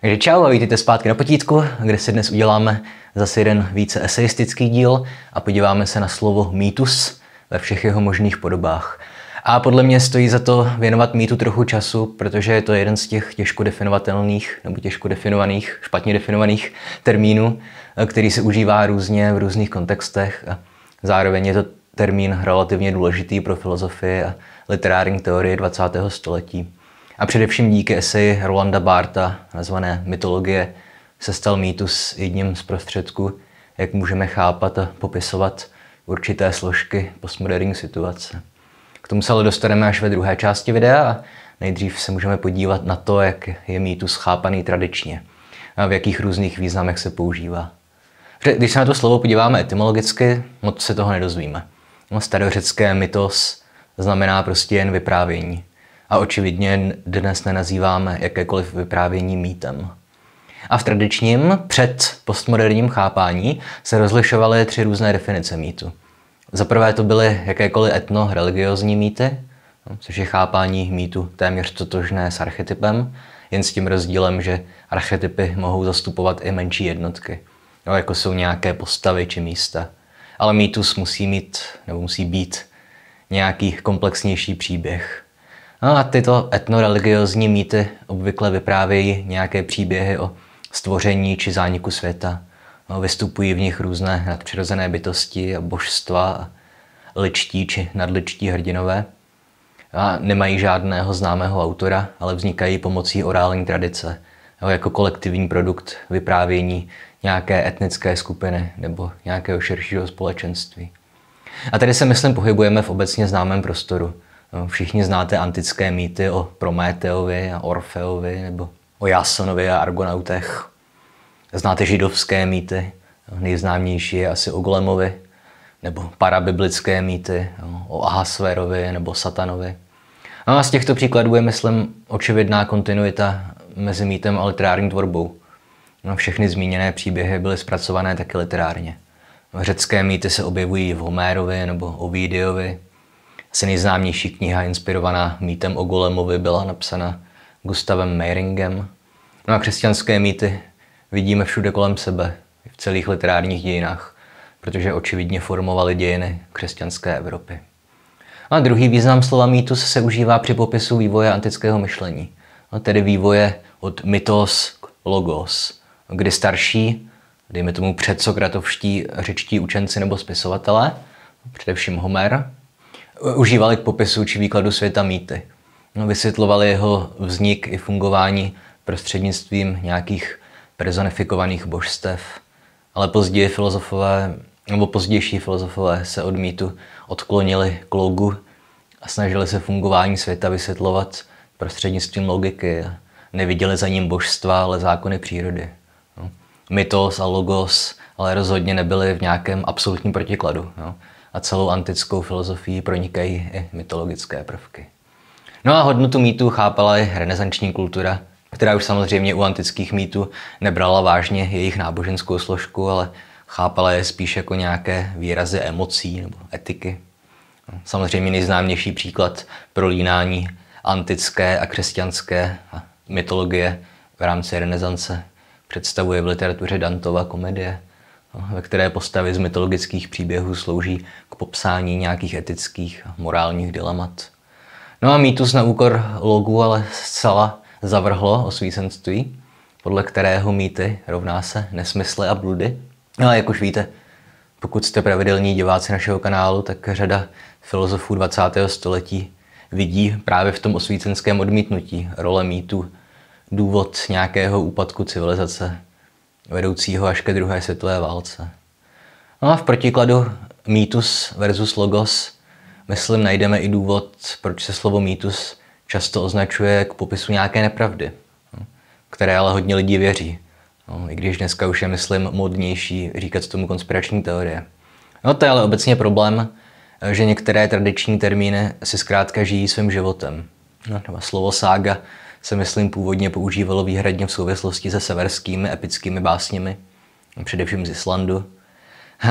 Takže čau a vítejte zpátky na potítku, kde si dnes uděláme zase jeden více eseistický díl a podíváme se na slovo mýtus ve všech jeho možných podobách. A podle mě stojí za to věnovat mýtu trochu času, protože je to jeden z těch těžko definovatelných nebo těžko definovaných, špatně definovaných termínů, který se užívá různě v různých kontextech. A zároveň je to termín relativně důležitý pro filozofii a literární teorie 20. století a především díky eseji Rolanda Barta nazvané Mytologie se stal mýtus jedním z prostředků, jak můžeme chápat a popisovat určité složky postmoderní situace. K tomu se ale dostaneme až ve druhé části videa a nejdřív se můžeme podívat na to, jak je mýtus chápaný tradičně a v jakých různých významech se používá. Když se na to slovo podíváme etymologicky, moc se toho nedozvíme. No, starořecké mytos znamená prostě jen vyprávění a očividně dnes nenazýváme jakékoliv vyprávění mýtem. A v tradičním před postmoderním chápání se rozlišovaly tři různé definice mýtu. Za prvé to byly jakékoliv etno-religiozní mýty, což je chápání mýtu téměř totožné s archetypem, jen s tím rozdílem, že archetypy mohou zastupovat i menší jednotky, jako jsou nějaké postavy či místa. Ale mýtus musí mít, nebo musí být, nějaký komplexnější příběh, No a tyto etnoreligiozní mýty obvykle vyprávějí nějaké příběhy o stvoření či zániku světa. No, vystupují v nich různé nadpřirozené bytosti a božstva, ličtí či nadličtí hrdinové. A nemají žádného známého autora, ale vznikají pomocí orální tradice, no, jako kolektivní produkt vyprávění nějaké etnické skupiny nebo nějakého širšího společenství. A tady se, myslím, pohybujeme v obecně známém prostoru – No, všichni znáte antické mýty o Prometeovi a Orfeovi nebo o Jasonovi a Argonautech. Znáte židovské mýty, no, nejznámější je asi o Golemovi, nebo parabiblické mýty no, o Ahasverovi nebo Satanovi. No a z těchto příkladů je, myslím, očividná kontinuita mezi mýtem a literární tvorbou. No, všechny zmíněné příběhy byly zpracované taky literárně. Řecké mýty se objevují v Homérovi nebo Ovidiovi, asi nejznámější kniha inspirovaná mýtem o Golemovi byla napsána Gustavem Meiringem. No a křesťanské mýty vidíme všude kolem sebe, v celých literárních dějinách, protože očividně formovaly dějiny křesťanské Evropy. A druhý význam slova mýtus se užívá při popisu vývoje antického myšlení, no tedy vývoje od mytos k logos, kdy starší, dejme tomu předsokratovští řečtí učenci nebo spisovatelé, především Homer, užívali k popisu či výkladu světa mýty. No, vysvětlovali jeho vznik i fungování prostřednictvím nějakých personifikovaných božstev, ale později filozofové, nebo pozdější filozofové se od mýtu odklonili k logu a snažili se fungování světa vysvětlovat prostřednictvím logiky. Neviděli za ním božstva, ale zákony přírody. No. Mytos a logos ale rozhodně nebyly v nějakém absolutním protikladu. No a celou antickou filozofii pronikají i mytologické prvky. No a hodnotu mýtu chápala i renesanční kultura, která už samozřejmě u antických mýtů nebrala vážně jejich náboženskou složku, ale chápala je spíš jako nějaké výrazy emocí nebo etiky. Samozřejmě nejznámější příklad prolínání antické a křesťanské mytologie v rámci renesance představuje v literatuře Dantova komedie – ve které postavy z mytologických příběhů slouží k popsání nějakých etických a morálních dilemat. No a mýtus na úkor logu ale zcela zavrhlo osvícenství, podle kterého mýty rovná se nesmysly a bludy. No a jak už víte, pokud jste pravidelní diváci našeho kanálu, tak řada filozofů 20. století vidí právě v tom osvícenském odmítnutí role mýtu důvod nějakého úpadku civilizace vedoucího až ke druhé světové válce. No a v protikladu mýtus versus logos, myslím, najdeme i důvod, proč se slovo mýtus často označuje k popisu nějaké nepravdy, hm, které ale hodně lidí věří. No, I když dneska už je, myslím, modnější říkat tomu konspirační teorie. No to je ale obecně problém, že některé tradiční termíny si zkrátka žijí svým životem. No, třeba slovo sága se myslím původně používalo výhradně v souvislosti se severskými epickými básněmi, především z Islandu,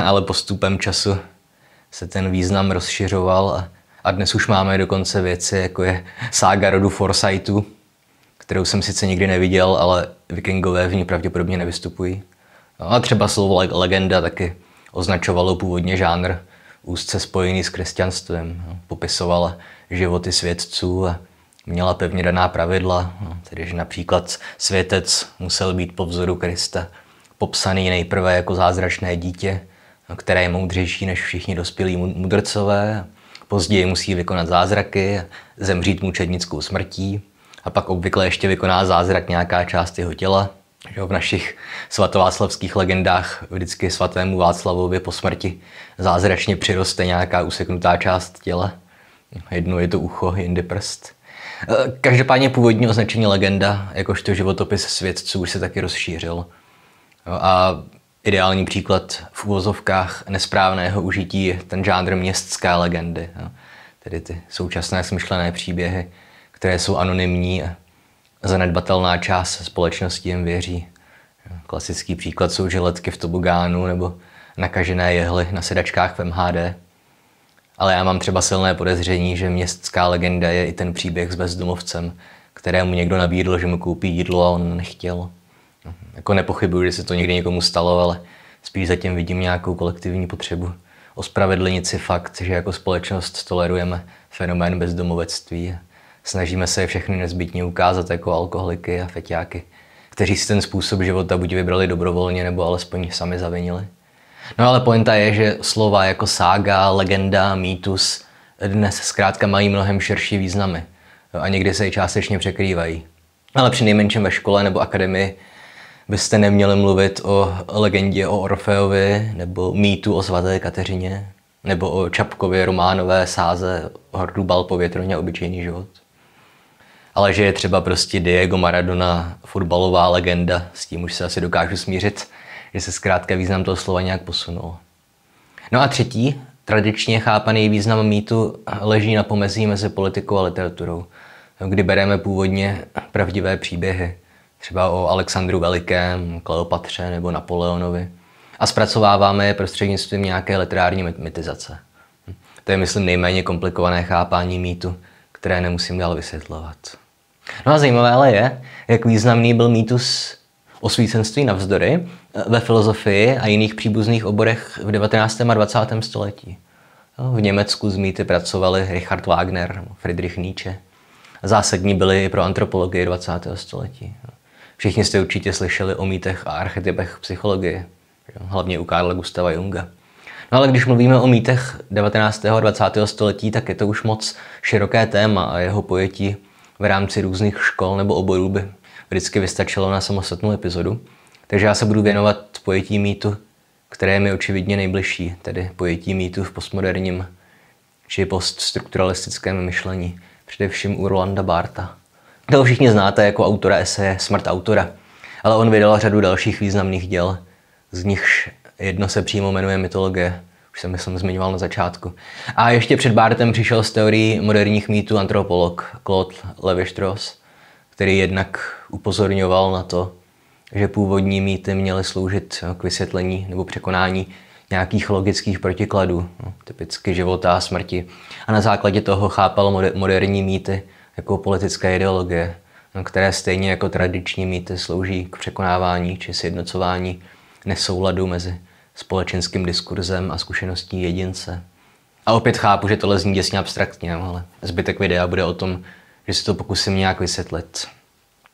ale postupem času se ten význam rozšiřoval a, a dnes už máme dokonce věci, jako je sága rodu Forsythu, kterou jsem sice nikdy neviděl, ale vikingové v ní pravděpodobně nevystupují. No a třeba slovo legenda taky označovalo původně žánr úzce spojený s křesťanstvem. Popisovala životy svědců a měla pevně daná pravidla, no, tedy že například světec musel být po vzoru Krista popsaný nejprve jako zázračné dítě, no, které je moudřejší než všichni dospělí mudrcové, později musí vykonat zázraky, zemřít mučednickou smrtí a pak obvykle ještě vykoná zázrak nějaká část jeho těla. Že v našich svatováclavských legendách vždycky svatému Václavovi po smrti zázračně přiroste nějaká useknutá část těla. Jednou je to ucho, jindy prst. Eh, každopádně původní označení legenda, jakožto životopis svědců, už se taky rozšířil. A ideální příklad v úvozovkách nesprávného užití je ten žánr městské legendy, tedy ty současné smyšlené příběhy, které jsou anonymní a zanedbatelná část společnosti jim věří. Klasický příklad jsou žiletky v tobogánu nebo nakažené jehly na sedačkách v MHD ale já mám třeba silné podezření, že městská legenda je i ten příběh s bezdomovcem, kterému někdo nabídl, že mu koupí jídlo a on nechtěl. No, jako nepochybuji, že se to někdy někomu stalo, ale spíš zatím vidím nějakou kolektivní potřebu ospravedlnit si fakt, že jako společnost tolerujeme fenomén bezdomovectví. Snažíme se všechny nezbytně ukázat jako alkoholiky a feťáky, kteří si ten způsob života buď vybrali dobrovolně, nebo alespoň sami zavinili. No ale pointa je, že slova jako sága, legenda, mýtus dnes zkrátka mají mnohem širší významy a někdy se i částečně překrývají. Ale při nejmenším ve škole nebo akademii byste neměli mluvit o legendě o Orfeovi nebo mýtu o svaté Kateřině nebo o Čapkově románové sáze Hordu Balpově, obyčejný život ale že je třeba prostě Diego Maradona fotbalová legenda, s tím už se asi dokážu smířit že se zkrátka význam toho slova nějak posunul. No a třetí, tradičně chápaný význam mýtu leží na pomezí mezi politikou a literaturou, kdy bereme původně pravdivé příběhy, třeba o Alexandru Velikém, Kleopatře nebo Napoleonovi, a zpracováváme je prostřednictvím nějaké literární mitizace. To je, myslím, nejméně komplikované chápání mýtu, které nemusím dál vysvětlovat. No a zajímavé ale je, jak významný byl mýtus osvícenství navzdory eh, ve filozofii a jiných příbuzných oborech v 19. a 20. století. No, v Německu z mýty pracovali Richard Wagner, Friedrich Nietzsche. Zásadní byly i pro antropologii 20. století. Všichni jste určitě slyšeli o mýtech a archetypech psychologie, hlavně u Karla Gustava Junga. No ale když mluvíme o mýtech 19. a 20. století, tak je to už moc široké téma a jeho pojetí v rámci různých škol nebo oborů by vždycky vystačilo na samostatnou epizodu. Takže já se budu věnovat pojetí mýtu, které je mi očividně nejbližší, tedy pojetí mýtu v postmoderním či poststrukturalistickém myšlení, především u Rolanda Barta. Toho všichni znáte jako autora eseje Smrt autora, ale on vydal řadu dalších významných děl, z nichž jedno se přímo jmenuje mytologie, už jsem myslím zmiňoval na začátku. A ještě před Bartem přišel z teorií moderních mýtů antropolog Claude Levi-Strauss, který jednak upozorňoval na to, že původní mýty měly sloužit no, k vysvětlení nebo překonání nějakých logických protikladů, no, typicky života a smrti. A na základě toho chápal moderní mýty jako politické ideologie, no, které stejně jako tradiční mýty slouží k překonávání či sjednocování nesouladu mezi společenským diskurzem a zkušeností jedince. A opět chápu, že tohle zní děsně abstraktně, no, ale zbytek videa bude o tom, že si to pokusím nějak vysvětlit.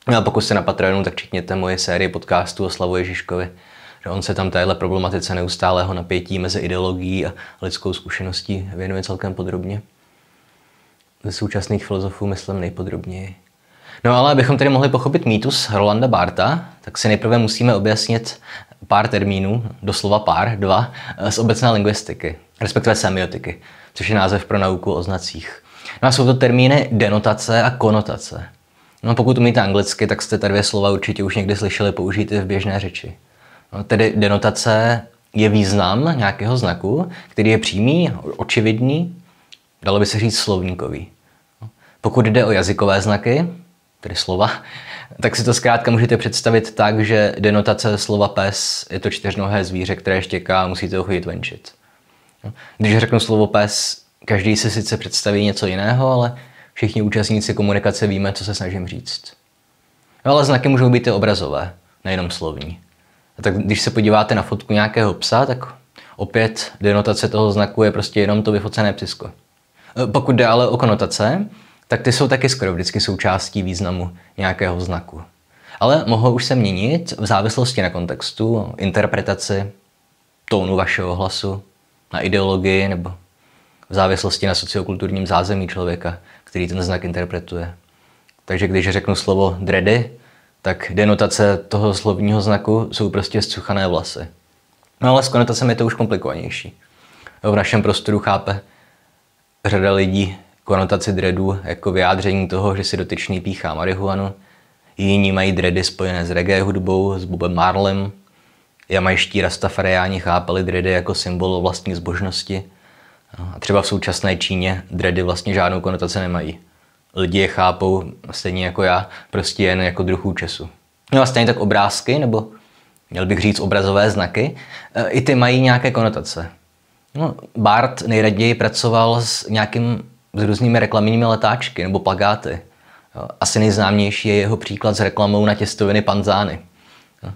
No a pokud jste na Patreonu, tak čekněte moje série podcastů o Slavu Ježiškovi, že on se tam téhle problematice neustálého napětí mezi ideologií a lidskou zkušeností věnuje celkem podrobně. Ze současných filozofů myslím nejpodrobněji. No ale abychom tedy mohli pochopit mýtus Rolanda Barta, tak si nejprve musíme objasnit pár termínů, doslova pár, dva, z obecné lingvistiky, respektive semiotiky, což je název pro nauku o znacích. No a jsou to termíny denotace a konotace. No pokud umíte anglicky, tak jste ta dvě slova určitě už někdy slyšeli použít i v běžné řeči. No, tedy denotace je význam nějakého znaku, který je přímý, očividný, dalo by se říct slovníkový. No, pokud jde o jazykové znaky, tedy slova, tak si to zkrátka můžete představit tak, že denotace slova pes je to čtyřnohé zvíře, které štěká a musíte ho chodit venčit. No, když řeknu slovo pes, Každý si sice představí něco jiného, ale všichni účastníci komunikace víme, co se snažím říct. No, ale znaky můžou být i obrazové, nejenom slovní. A tak když se podíváte na fotku nějakého psa, tak opět denotace toho znaku je prostě jenom to vyfocené psisko. E, pokud jde ale o konotace, tak ty jsou taky skoro vždycky součástí významu nějakého znaku. Ale mohou už se měnit v závislosti na kontextu, interpretaci, tónu vašeho hlasu, na ideologii nebo v závislosti na sociokulturním zázemí člověka, který ten znak interpretuje. Takže když řeknu slovo dredy, tak denotace toho slovního znaku jsou prostě zcuchané vlasy. No ale s konotacemi je to už komplikovanější. V našem prostoru chápe řada lidí konotaci dreadů jako vyjádření toho, že si dotyčný píchá marihuanu, jiní mají dredy spojené s reggae hudbou, s Bobem Marlem, jamajští rastafariáni chápali dredy jako symbol vlastní zbožnosti a třeba v současné Číně dredy vlastně žádnou konotaci nemají. Lidi je chápou, stejně jako já, prostě jen jako druhů česu. No a stejně tak obrázky, nebo měl bych říct obrazové znaky, e, i ty mají nějaké konotace. No, Bart nejraději pracoval s nějakým s různými reklamními letáčky nebo plagáty. Asi nejznámější je jeho příklad s reklamou na těstoviny panzány.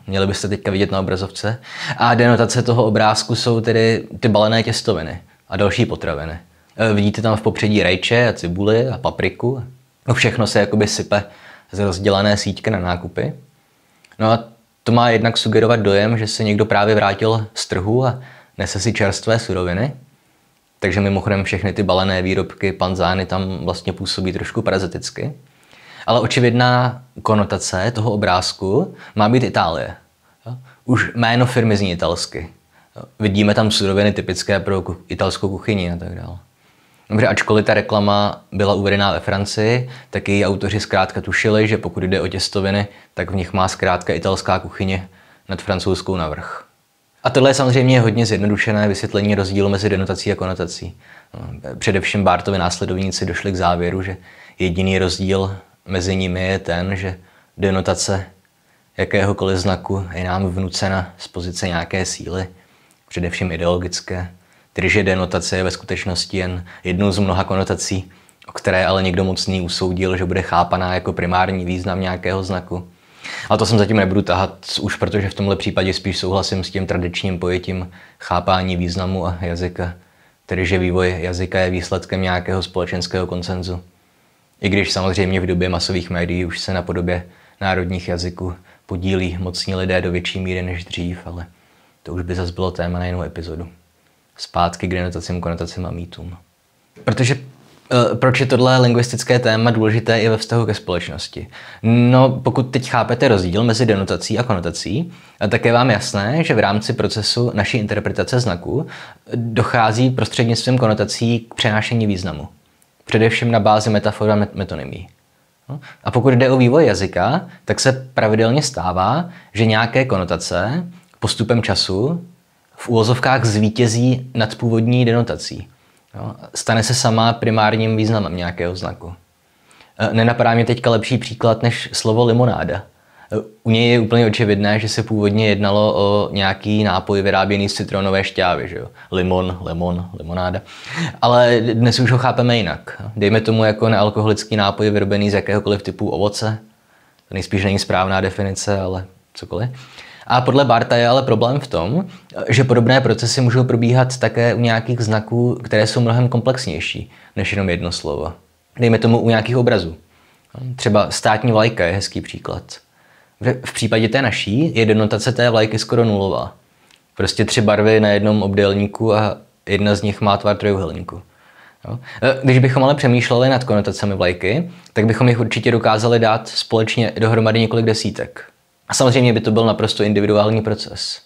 Měli byste teďka vidět na obrazovce. A denotace toho obrázku jsou tedy ty balené těstoviny a další potraviny. E, vidíte tam v popředí rajče a cibuli a papriku. No všechno se jakoby sype z rozdělané síťky na nákupy. No a to má jednak sugerovat dojem, že se někdo právě vrátil z trhu a nese si čerstvé suroviny. Takže mimochodem všechny ty balené výrobky panzány tam vlastně působí trošku paraziticky. Ale očividná konotace toho obrázku má být Itálie. Už jméno firmy zní italsky. Vidíme tam suroviny typické pro italskou kuchyni a tak dále. Dobře, ačkoliv ta reklama byla uvedená ve Francii, tak její autoři zkrátka tušili, že pokud jde o těstoviny, tak v nich má zkrátka italská kuchyně nad francouzskou navrh. A tohle je samozřejmě hodně zjednodušené vysvětlení rozdílu mezi denotací a konotací. Především Bartovi následovníci došli k závěru, že jediný rozdíl mezi nimi je ten, že denotace jakéhokoliv znaku je nám vnucena z pozice nějaké síly, především ideologické. Drže denotace je ve skutečnosti jen jednou z mnoha konotací, o které ale někdo mocný usoudil, že bude chápaná jako primární význam nějakého znaku. A to jsem zatím nebudu tahat už, protože v tomhle případě spíš souhlasím s tím tradičním pojetím chápání významu a jazyka, tedy že vývoj jazyka je výsledkem nějakého společenského koncenzu. I když samozřejmě v době masových médií už se na podobě národních jazyků podílí mocní lidé do větší míry než dřív, ale to už by zase bylo téma na jinou epizodu. Zpátky k denotacím, konotacím a mýtům. Protože eh, proč je tohle lingvistické téma důležité i ve vztahu ke společnosti? No, pokud teď chápete rozdíl mezi denotací a konotací, tak je vám jasné, že v rámci procesu naší interpretace znaku dochází prostřednictvím konotací k přenášení významu. Především na bázi metafor a metonymí. No, a pokud jde o vývoj jazyka, tak se pravidelně stává, že nějaké konotace postupem času v úvozovkách zvítězí nad původní denotací. Jo? Stane se sama primárním významem nějakého znaku. E, nenapadá mě teďka lepší příklad než slovo limonáda. E, u něj je úplně očividné, že se původně jednalo o nějaký nápoj vyráběný z citronové šťávy, že jo? Limon, lemon, limonáda. Ale dnes už ho chápeme jinak. Dejme tomu jako nealkoholický nápoj vyrobený z jakéhokoliv typu ovoce. To nejspíš není správná definice, ale cokoliv a podle Barta je ale problém v tom, že podobné procesy můžou probíhat také u nějakých znaků, které jsou mnohem komplexnější než jenom jedno slovo. Dejme tomu u nějakých obrazů. Třeba státní vlajka je hezký příklad. V případě té naší je denotace té vlajky skoro nulová. Prostě tři barvy na jednom obdélníku a jedna z nich má tvar trojuhelníku. Jo? E, když bychom ale přemýšleli nad konotacemi vlajky, tak bychom jich určitě dokázali dát společně dohromady několik desítek. A samozřejmě by to byl naprosto individuální proces.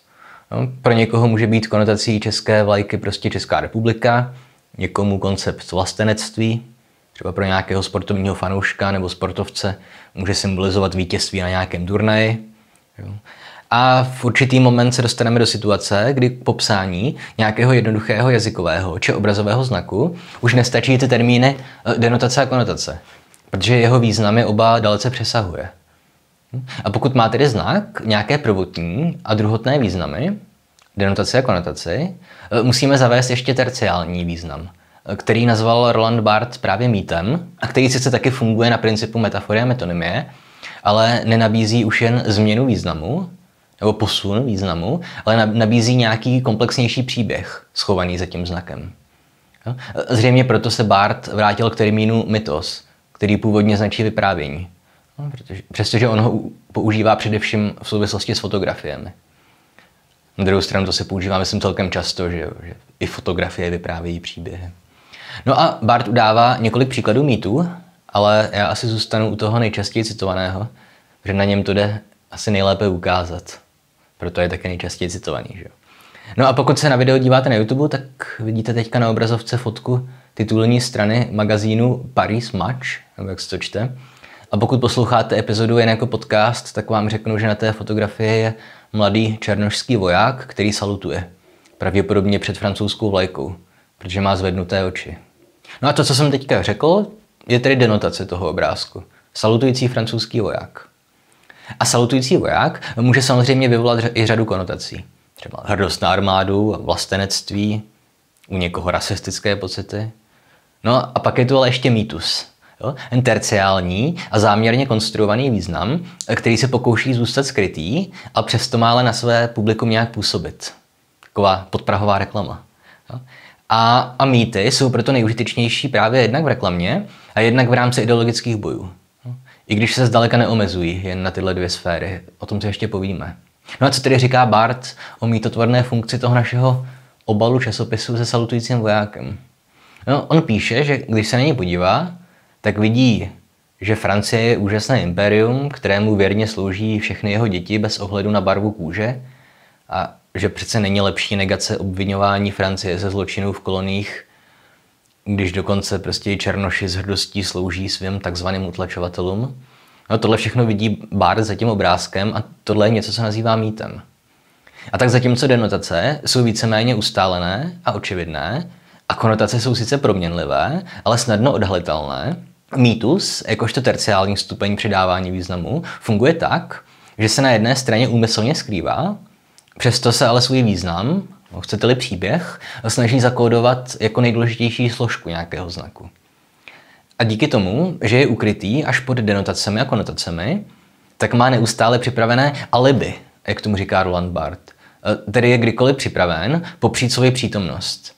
No, pro někoho může být konotací české vlajky prostě Česká republika, někomu koncept vlastenectví, třeba pro nějakého sportovního fanouška nebo sportovce může symbolizovat vítězství na nějakém turnaji. Jo. A v určitý moment se dostaneme do situace, kdy k popsání nějakého jednoduchého jazykového či obrazového znaku už nestačí ty termíny eh, denotace a konotace, protože jeho významy oba dalece přesahuje. A pokud má tedy znak nějaké prvotní a druhotné významy, denotaci a konotaci, eh, musíme zavést ještě terciální význam, eh, který nazval Roland Barthes právě mýtem a který sice taky funguje na principu metafory a metonymie, ale nenabízí už jen změnu významu, nebo posun významu, ale nabízí nějaký komplexnější příběh schovaný za tím znakem. Eh, zřejmě proto se Bart vrátil k termínu mytos, který původně značí vyprávění. No, protože, přestože on ho používá především v souvislosti s fotografiemi. Na druhou stranu to se používá, myslím, celkem často, že, že i fotografie vyprávějí příběhy. No a Bart udává několik příkladů mýtů, ale já asi zůstanu u toho nejčastěji citovaného, protože na něm to jde asi nejlépe ukázat. Proto je také nejčastěji citovaný. Že? No a pokud se na video díváte na YouTube, tak vidíte teďka na obrazovce fotku titulní strany magazínu Paris Match, nebo jak se to čte, a pokud posloucháte epizodu jen jako podcast, tak vám řeknu, že na té fotografii je mladý černošský voják, který salutuje. Pravděpodobně před francouzskou vlajkou, protože má zvednuté oči. No a to, co jsem teďka řekl, je tedy denotace toho obrázku. Salutující francouzský voják. A salutující voják může samozřejmě vyvolat i řadu konotací. Třeba hrdost na armádu, vlastenectví, u někoho rasistické pocity. No a pak je tu ale ještě mýtus. Jo? Ten terciální a záměrně konstruovaný význam, eh, který se pokouší zůstat skrytý a přesto má ale na své publikum nějak působit. Taková podprahová reklama. Jo? A, a mýty jsou proto nejužitečnější právě jednak v reklamě a jednak v rámci ideologických bojů. Jo? I když se zdaleka neomezují jen na tyhle dvě sféry, o tom se ještě povíme. No a co tedy říká Bart o mýtotvorné funkci toho našeho obalu časopisu se salutujícím vojákem? No, on píše, že když se na něj podívá, tak vidí, že Francie je úžasné imperium, kterému věrně slouží všechny jeho děti bez ohledu na barvu kůže a že přece není lepší negace obvinování Francie ze zločinů v koloních, když dokonce prostě i černoši s hrdostí slouží svým takzvaným utlačovatelům. No tohle všechno vidí Bard za tím obrázkem a tohle je něco, co nazývá mýtem. A tak zatímco denotace jsou víceméně ustálené a očividné, a konotace jsou sice proměnlivé, ale snadno odhalitelné, Mýtus, jakožto terciální stupeň přidávání významu, funguje tak, že se na jedné straně úmyslně skrývá, přesto se ale svůj význam, no, chcete-li příběh, snaží zakódovat jako nejdůležitější složku nějakého znaku. A díky tomu, že je ukrytý až pod denotacemi a konotacemi, tak má neustále připravené alibi, jak tomu říká Roland Barth. E, tedy je kdykoliv připraven popřít svoji přítomnost.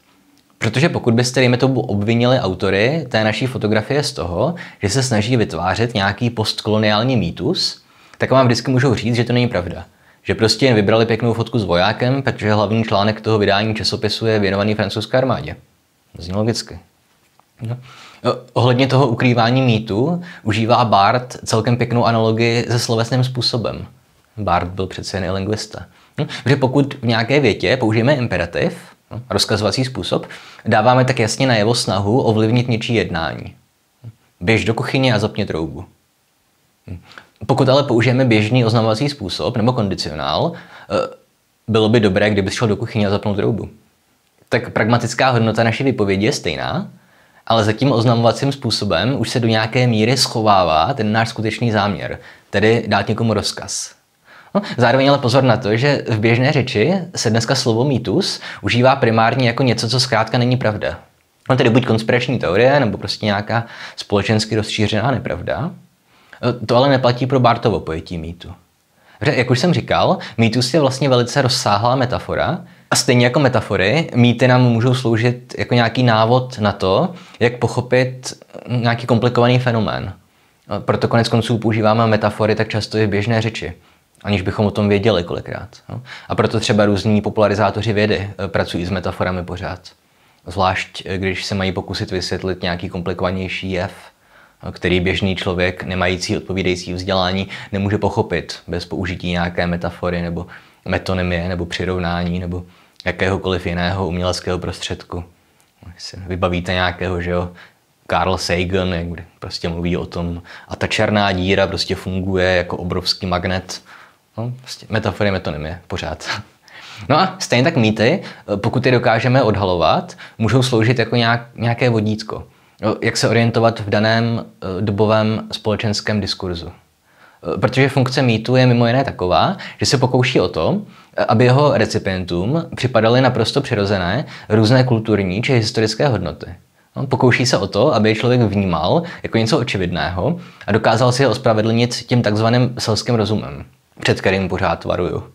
Protože pokud byste, dejme tomu, obvinili autory té naší fotografie z toho, že se snaží vytvářet nějaký postkoloniální mýtus, tak vám vždycky můžou říct, že to není pravda. Že prostě jen vybrali pěknou fotku s vojákem, protože hlavní článek toho vydání časopisu je věnovaný francouzské armádě. Zní logicky. No. no. Ohledně toho ukrývání mýtu užívá Bart celkem pěknou analogii se slovesným způsobem. Bart byl přece jen lingvista. No, protože pokud v nějaké větě použijeme imperativ, No, rozkazovací způsob, dáváme tak jasně na jeho snahu ovlivnit něčí jednání. Běž do kuchyně a zapni troubu. Pokud ale použijeme běžný oznamovací způsob nebo kondicionál, eh, bylo by dobré, kdyby šel do kuchyně a zapnul troubu. Tak pragmatická hodnota naší vypovědi je stejná, ale za tím oznamovacím způsobem už se do nějaké míry schovává ten náš skutečný záměr, tedy dát někomu rozkaz. No, zároveň ale pozor na to, že v běžné řeči se dneska slovo mýtus užívá primárně jako něco, co zkrátka není pravda. No tedy buď konspirační teorie, nebo prostě nějaká společensky rozšířená nepravda. E, to ale neplatí pro Bartovo pojetí mýtu. Jak už jsem říkal, mýtus je vlastně velice rozsáhlá metafora a stejně jako metafory, mýty nám můžou sloužit jako nějaký návod na to, jak pochopit nějaký komplikovaný fenomén. E, proto konec konců používáme metafory tak často i v běžné řeči aniž bychom o tom věděli kolikrát. No. A proto třeba různí popularizátoři vědy eh, pracují s metaforami pořád. Zvlášť, eh, když se mají pokusit vysvětlit nějaký komplikovanější jev, eh, který běžný člověk, nemající odpovídající vzdělání, nemůže pochopit bez použití nějaké metafory nebo metonymie nebo přirovnání nebo jakéhokoliv jiného uměleckého prostředku. si vybavíte nějakého, že jo, Carl Sagan, jak prostě mluví o tom, a ta černá díra prostě funguje jako obrovský magnet, No, prostě metafory metonymy, pořád. No a stejně tak mýty, pokud je dokážeme odhalovat, můžou sloužit jako nějak, nějaké vodítko. No, jak se orientovat v daném eh, dobovém společenském diskurzu. Eh, protože funkce mýtu je mimo jiné taková, že se pokouší o to, eh, aby jeho recipientům připadaly naprosto přirozené různé kulturní či historické hodnoty. No, pokouší se o to, aby je člověk vnímal jako něco očividného a dokázal si je ospravedlnit tím takzvaným selským rozumem před kterým pořád varuju.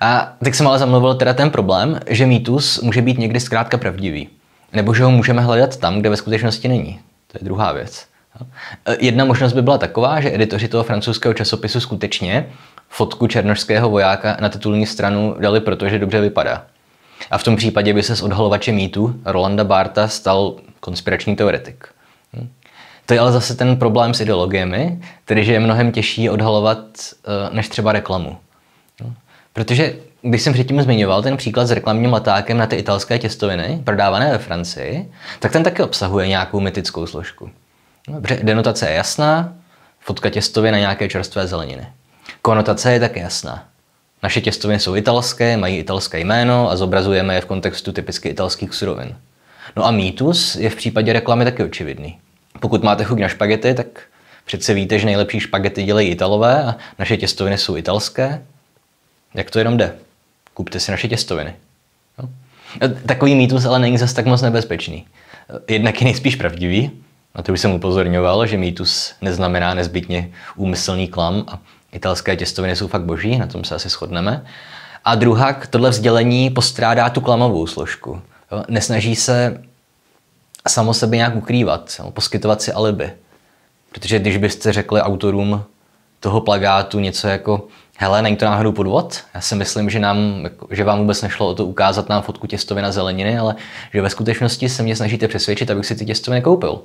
A tak jsem ale zamluvil teda ten problém, že mýtus může být někdy zkrátka pravdivý. Nebo že ho můžeme hledat tam, kde ve skutečnosti není. To je druhá věc. E, jedna možnost by byla taková, že editoři toho francouzského časopisu skutečně fotku černožského vojáka na titulní stranu dali, protože dobře vypadá. A v tom případě by se z odhalovače mýtu Rolanda Barta stal konspirační teoretik. To je ale zase ten problém s ideologiemi, tedy že je mnohem těžší odhalovat eh, než třeba reklamu. Protože když jsem předtím zmiňoval ten příklad s reklamním letákem na ty italské těstoviny, prodávané ve Francii, tak ten také obsahuje nějakou mytickou složku. Dobře, no, denotace je jasná, fotka těstoviny na nějaké čerstvé zeleniny. Konotace je také jasná. Naše těstoviny jsou italské, mají italské jméno a zobrazujeme je v kontextu typicky italských surovin. No a mýtus je v případě reklamy taky očividný. Pokud máte chuť na špagety, tak přece víte, že nejlepší špagety dělají Italové a naše těstoviny jsou italské. Jak to jenom jde? Kupte si naše těstoviny. Jo? No, takový mýtus ale není zas tak moc nebezpečný. Jednak je nejspíš pravdivý, na to už jsem upozorňoval, že mýtus neznamená nezbytně úmyslný klam a italské těstoviny jsou fakt boží, na tom se asi shodneme. A druhá, tohle vzdělení postrádá tu klamovou složku. Jo? Nesnaží se samo sebe nějak ukrývat, poskytovat si alibi. Protože když byste řekli autorům toho plagátu něco jako hele, není to náhodou podvod? Já si myslím, že, nám, jako, že vám vůbec nešlo o to ukázat nám fotku těstoviny na zeleniny, ale že ve skutečnosti se mě snažíte přesvědčit, abych si ty těstoviny koupil.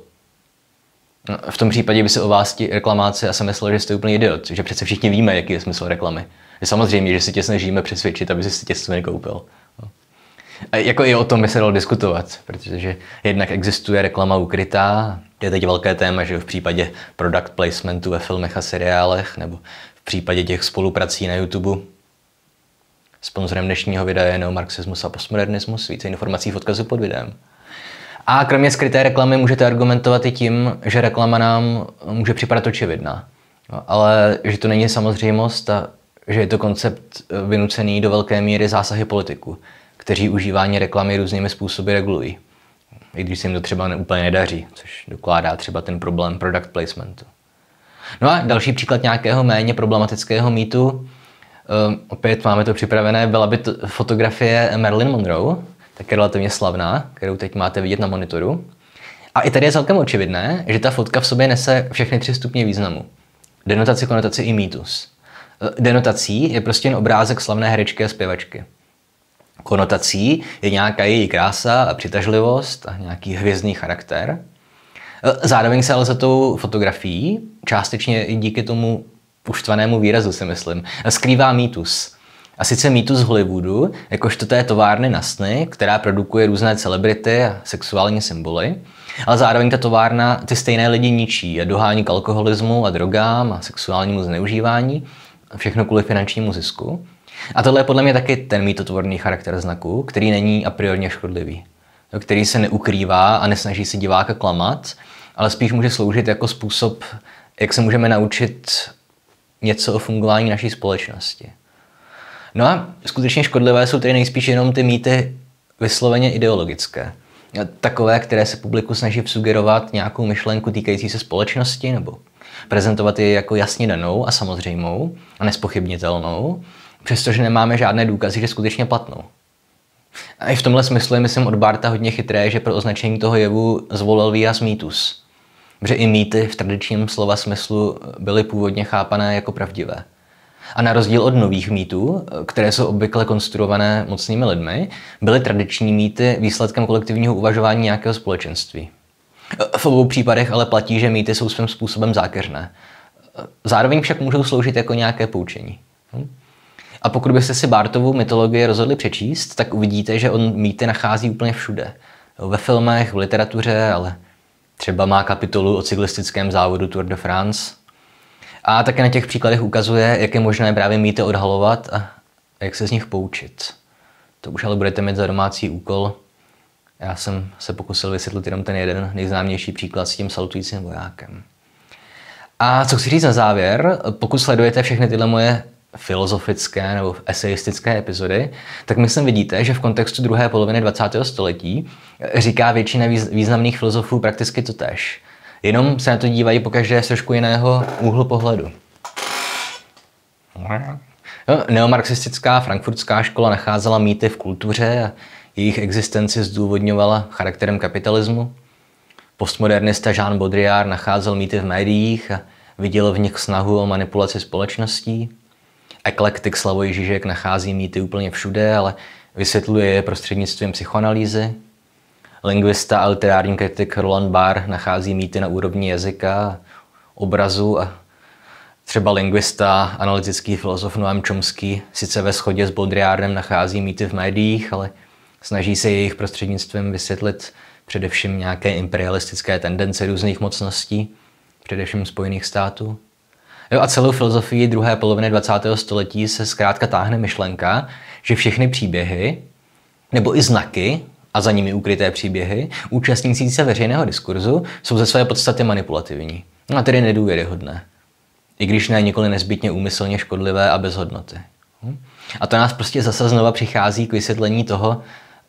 No, v tom případě by se o vás ti reklamáci asi myslel, že jste úplný idiot, že přece všichni víme, jaký je smysl reklamy. Je samozřejmě, že si tě snažíme přesvědčit, aby si těstoviny koupil. A jako i o tom by se dalo diskutovat, protože jednak existuje reklama ukrytá, je teď velké téma, že v případě product placementu ve filmech a seriálech nebo v případě těch spoluprací na YouTube. Sponzorem dnešního videa je neomarxismus a postmodernismus. Více informací v odkazu pod videem. A kromě skryté reklamy můžete argumentovat i tím, že reklama nám může připadat očividná. No, ale že to není samozřejmost a že je to koncept eh, vynucený do velké míry zásahy politiku kteří užívání reklamy různými způsoby regulují. I když se jim to třeba úplně nedaří, což dokládá třeba ten problém product placementu. No a další příklad nějakého méně problematického mýtu. Eh, opět máme to připravené, byla by to fotografie Marilyn Monroe, také relativně slavná, kterou teď máte vidět na monitoru. A i tady je celkem očividné, že ta fotka v sobě nese všechny tři stupně významu. Denotaci, konotaci i mýtus. Eh, denotací je prostě jen obrázek slavné herečky a zpěvačky konotací je nějaká její krása a přitažlivost a nějaký hvězdný charakter. E, zároveň se ale za tou fotografií, částečně i díky tomu uštvanému výrazu si myslím, skrývá mýtus. A sice mýtus Hollywoodu, jakožto té továrny na sny, která produkuje různé celebrity a sexuální symboly, ale zároveň ta továrna ty stejné lidi ničí a dohání k alkoholismu a drogám a sexuálnímu zneužívání, všechno kvůli finančnímu zisku. A tohle je podle mě taky ten mítotvorný charakter znaku, který není a priori škodlivý, který se neukrývá a nesnaží si diváka klamat, ale spíš může sloužit jako způsob, jak se můžeme naučit něco o fungování naší společnosti. No a skutečně škodlivé jsou tedy nejspíš jenom ty mýty vysloveně ideologické. Takové, které se publiku snaží sugerovat nějakou myšlenku týkající se společnosti nebo prezentovat je jako jasně danou a samozřejmou a nespochybnitelnou, přestože nemáme žádné důkazy, že skutečně platnou. A i v tomhle smyslu je, myslím, od Barta hodně chytré, že pro označení toho jevu zvolil výraz mýtus. že i mýty v tradičním slova smyslu byly původně chápané jako pravdivé. A na rozdíl od nových mýtů, které jsou obvykle konstruované mocnými lidmi, byly tradiční mýty výsledkem kolektivního uvažování nějakého společenství. V obou případech ale platí, že mýty jsou svým způsobem zákeřné. Zároveň však můžou sloužit jako nějaké poučení. Hm? A pokud byste si Bartovu mytologii rozhodli přečíst, tak uvidíte, že on mýty nachází úplně všude. Ve filmech, v literatuře, ale třeba má kapitolu o cyklistickém závodu Tour de France. A také na těch příkladech ukazuje, jak je možné právě mýty odhalovat a jak se z nich poučit. To už ale budete mít za domácí úkol. Já jsem se pokusil vysvětlit jenom ten jeden nejznámější příklad s tím salutujícím vojákem. A co chci říct na závěr, pokud sledujete všechny tyhle moje filozofické nebo eseistické epizody, tak myslím vidíte, že v kontextu druhé poloviny 20. století říká většina významných filozofů prakticky to tež. Jenom se na to dívají po každé z trošku jiného úhlu pohledu. No, neomarxistická frankfurtská škola nacházela mýty v kultuře a jejich existenci zdůvodňovala charakterem kapitalismu. Postmodernista Jean Baudrillard nacházel mýty v médiích a viděl v nich snahu o manipulaci společností eklektik Slavoj Žižek nachází mýty úplně všude, ale vysvětluje je prostřednictvím psychoanalýzy. Lingvista a literární kritik Roland Barr nachází mýty na úrovni jazyka, obrazu a třeba lingvista, analytický filozof Noam Chomsky sice ve shodě s Baudrillardem nachází mýty v médiích, ale snaží se jejich prostřednictvím vysvětlit především nějaké imperialistické tendence různých mocností, především Spojených států. Jo, a celou filozofii druhé poloviny 20. století se zkrátka táhne myšlenka, že všechny příběhy, nebo i znaky, a za nimi ukryté příběhy, účastnící se veřejného diskurzu jsou ze své podstaty manipulativní, a tedy nedůvěryhodné. I když ne nikoli nezbytně úmyslně škodlivé a bez hodnoty. Hm? A to nás prostě zase znova přichází k vysvětlení toho,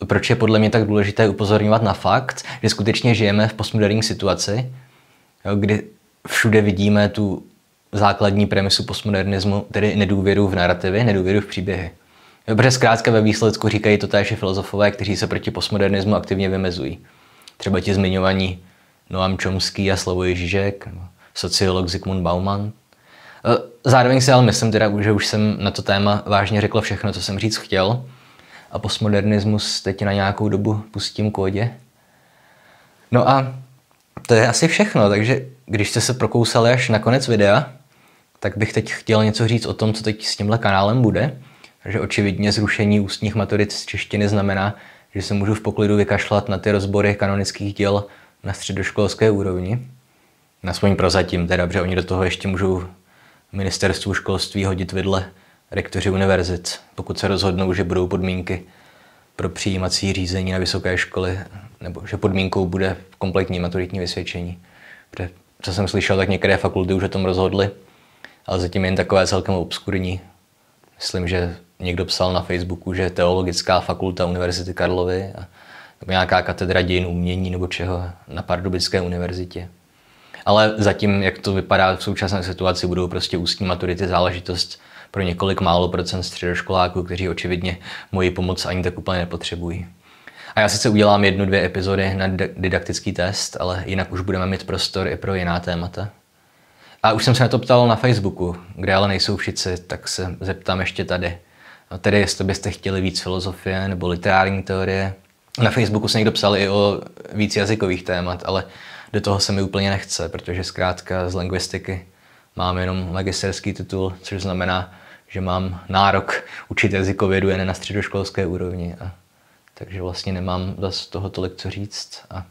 proč je podle mě tak důležité upozorňovat na fakt, že skutečně žijeme v postmoderní situaci, jo, kdy všude vidíme tu základní premisu postmodernismu, tedy nedůvěru v narrativy, nedůvěru v příběhy. Dobře, zkrátka ve výsledku říkají to též filozofové, kteří se proti postmodernismu aktivně vymezují. Třeba ti zmiňovaní Noam Chomsky a slovo Žižek, sociolog Zygmunt Bauman. E, zároveň si ale myslím teda, že už jsem na to téma vážně řekl všechno, co jsem říct chtěl. A postmodernismus teď na nějakou dobu pustím kódě. No a to je asi všechno, takže když jste se prokousali až na konec videa, tak bych teď chtěl něco říct o tom, co teď s tímhle kanálem bude. Že očividně zrušení ústních maturit z češtiny znamená, že se můžu v poklidu vykašlat na ty rozbory kanonických děl na středoškolské úrovni. Naspoň prozatím, teda, protože oni do toho ještě můžou ministerstvu školství hodit vidle rektoři univerzit, pokud se rozhodnou, že budou podmínky pro přijímací řízení na vysoké školy, nebo že podmínkou bude kompletní maturitní vysvědčení. Protože, co jsem slyšel, tak některé fakulty už o tom rozhodly, ale zatím jen takové celkem obskurní. Myslím, že někdo psal na Facebooku, že Teologická fakulta Univerzity Karlovy a nějaká katedra dějin umění nebo čeho na Pardubické univerzitě. Ale zatím, jak to vypadá v současné situaci, budou prostě ústní maturity záležitost pro několik málo procent středoškoláků, kteří očividně moji pomoc ani tak úplně nepotřebují. A já sice udělám jednu, dvě epizody na didaktický test, ale jinak už budeme mít prostor i pro jiná témata. A už jsem se na to ptal na Facebooku, kde ale nejsou všichni, tak se zeptám ještě tady. A tedy, jestli byste chtěli víc filozofie nebo literární teorie. Na Facebooku se někdo psal i o víc jazykových témat, ale do toho se mi úplně nechce, protože zkrátka z lingvistiky mám jenom magisterský titul, což znamená, že mám nárok učit jazykovědu jen na středoškolské úrovni. A, takže vlastně nemám z toho tolik co říct. A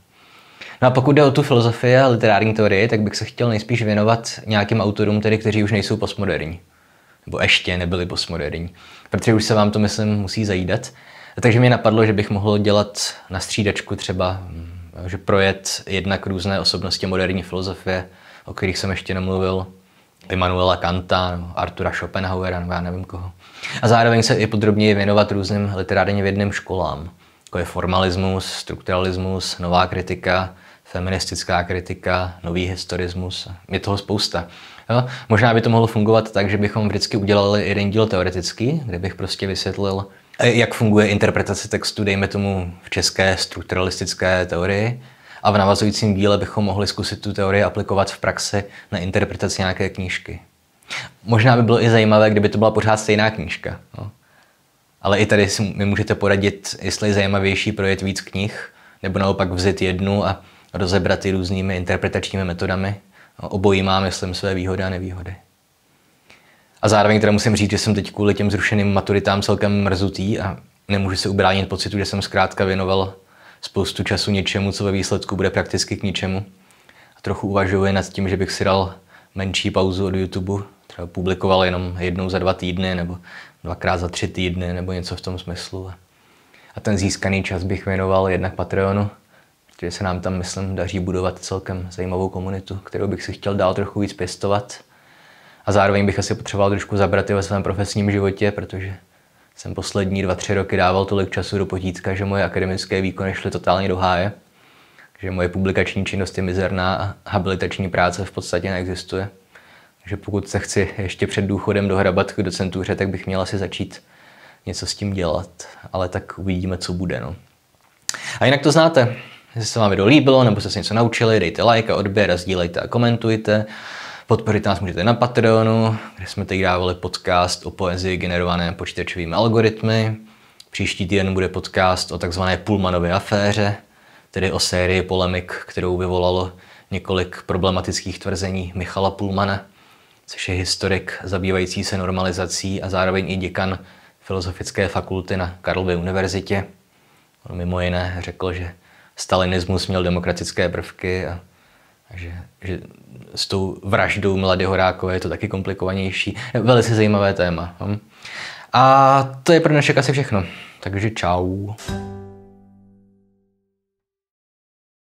No a pokud jde o tu filozofii a literární teorii, tak bych se chtěl nejspíš věnovat nějakým autorům, tedy, kteří už nejsou postmoderní. Nebo ještě nebyli postmoderní. Protože už se vám to, myslím, musí zajídat. Takže mě napadlo, že bych mohl dělat na střídačku třeba, mm, že projet jednak různé osobnosti moderní filozofie, o kterých jsem ještě nemluvil, Immanuela Kanta, Artura Schopenhauera, nebo já nevím koho. A zároveň se i podrobněji věnovat různým literárně vědným školám jako je formalismus, strukturalismus, nová kritika, feministická kritika, nový historismus, je toho spousta. Jo? Možná by to mohlo fungovat tak, že bychom vždycky udělali jeden díl teoretický, kde bych prostě vysvětlil, eh, jak funguje interpretace textu, dejme tomu v české strukturalistické teorii, a v navazujícím díle bychom mohli zkusit tu teorii aplikovat v praxi na interpretaci nějaké knížky. Možná by bylo i zajímavé, kdyby to byla pořád stejná knížka. Jo? ale i tady si mi můžete poradit, jestli je zajímavější projet víc knih, nebo naopak vzít jednu a rozebrat ji různými interpretačními metodami. Obojí má, myslím, své výhody a nevýhody. A zároveň teda musím říct, že jsem teď kvůli těm zrušeným maturitám celkem mrzutý a nemůžu se ubránit pocitu, že jsem zkrátka věnoval spoustu času něčemu, co ve výsledku bude prakticky k ničemu. A trochu uvažuji nad tím, že bych si dal menší pauzu od YouTube, třeba publikoval jenom jednou za dva týdny nebo dvakrát za tři týdny nebo něco v tom smyslu. A ten získaný čas bych věnoval jednak Patreonu, protože se nám tam, myslím, daří budovat celkem zajímavou komunitu, kterou bych si chtěl dál trochu víc pěstovat. A zároveň bych asi potřeboval trošku zabrat i ve svém profesním životě, protože jsem poslední dva, tři roky dával tolik času do potítka, že moje akademické výkony šly totálně do háje, že moje publikační činnost je mizerná a habilitační práce v podstatě neexistuje že pokud se chci ještě před důchodem dohrabat k docentuře, tak bych měla si začít něco s tím dělat. Ale tak uvidíme, co bude. No. A jinak to znáte. Jestli se vám video líbilo, nebo jste se něco naučili, dejte like a odběr a sdílejte a komentujte. Podporit nás můžete na Patreonu, kde jsme teď dávali podcast o poezii generované počítačovými algoritmy. Příští týden bude podcast o takzvané Pullmanové aféře, tedy o sérii polemik, kterou vyvolalo několik problematických tvrzení Michala Pullmana což je historik zabývající se normalizací a zároveň i děkan Filozofické fakulty na Karlově univerzitě. On mimo jiné řekl, že stalinismus měl demokratické prvky a, a že, že s tou vraždou mladého Horákové je to taky komplikovanější. Velice zajímavé téma. Hm? A to je pro dnešek asi všechno. Takže čau.